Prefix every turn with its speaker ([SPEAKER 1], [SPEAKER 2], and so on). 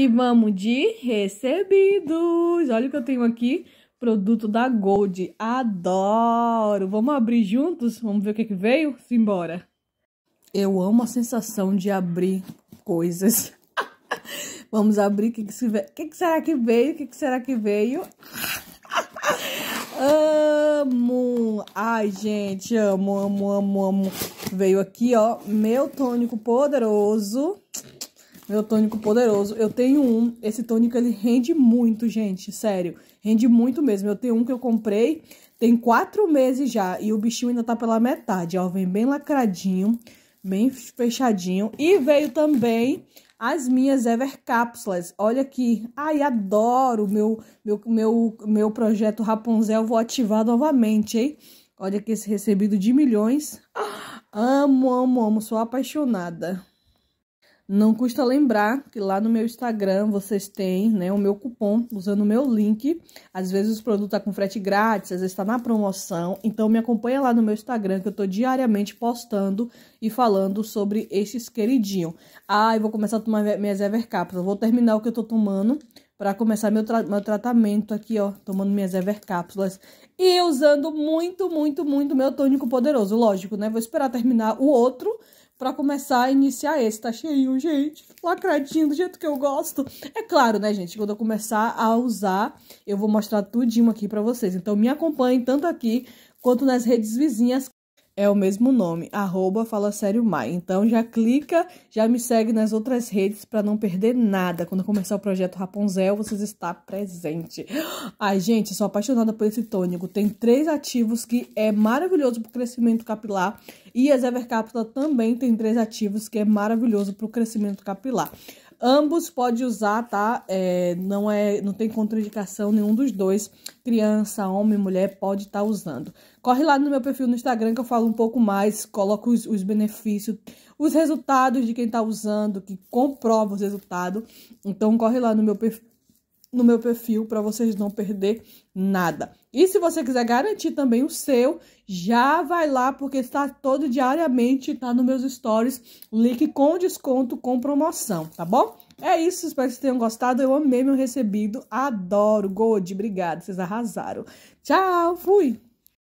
[SPEAKER 1] E vamos de recebidos. Olha o que eu tenho aqui. Produto da Gold. Adoro. Vamos abrir juntos? Vamos ver o que, que veio? Simbora. Eu amo a sensação de abrir coisas. vamos abrir. O que, que, se ve... que, que será que veio? O que, que será que veio? amo! Ai, gente, amo, amo, amo, amo. Veio aqui, ó, meu tônico poderoso. Meu tônico poderoso. Eu tenho um. Esse tônico ele rende muito, gente. Sério. Rende muito mesmo. Eu tenho um que eu comprei. Tem quatro meses já. E o bichinho ainda tá pela metade. Ó, vem bem lacradinho. Bem fechadinho. E veio também as minhas Ever Cápsulas. Olha aqui. Ai, adoro meu, meu, meu, meu projeto Rapunzel. Vou ativar novamente, hein? Olha aqui esse recebido de milhões. Ah, amo, amo, amo. Sou apaixonada. Não custa lembrar que lá no meu Instagram vocês têm né, o meu cupom usando o meu link. Às vezes o produto está com frete grátis, às vezes está na promoção. Então me acompanha lá no meu Instagram que eu estou diariamente postando e falando sobre estes queridinhos. Ah, eu vou começar a tomar minhas Evercapsas. Vou terminar o que eu estou tomando para começar meu, tra meu tratamento aqui, ó, tomando minhas cápsulas e usando muito, muito, muito meu tônico poderoso. Lógico, né? Vou esperar terminar o outro para começar a iniciar esse. Tá cheio, gente, lacradinho do jeito que eu gosto. É claro, né, gente, quando eu começar a usar, eu vou mostrar tudinho aqui para vocês. Então me acompanhem tanto aqui quanto nas redes vizinhas é o mesmo nome, arroba Fala Sério Mai. Então já clica, já me segue nas outras redes para não perder nada. Quando começar o projeto Rapunzel, vocês está presente. Ai, gente, sou apaixonada por esse tônico. Tem três ativos que é maravilhoso para o crescimento capilar. E a Zever Capsula também tem três ativos que é maravilhoso para o crescimento capilar. Ambos pode usar, tá? É, não, é, não tem contraindicação nenhum dos dois. Criança, homem, mulher pode estar tá usando. Corre lá no meu perfil no Instagram que eu falo um pouco mais, coloco os, os benefícios, os resultados de quem está usando, que comprova os resultados. Então corre lá no meu perfil no meu perfil para vocês não perder nada. E se você quiser garantir também o seu, já vai lá porque está todo diariamente tá nos meus stories, link com desconto com promoção, tá bom? É isso, espero que vocês tenham gostado. Eu amei meu recebido, adoro, Gold, obrigada, vocês arrasaram. Tchau, fui.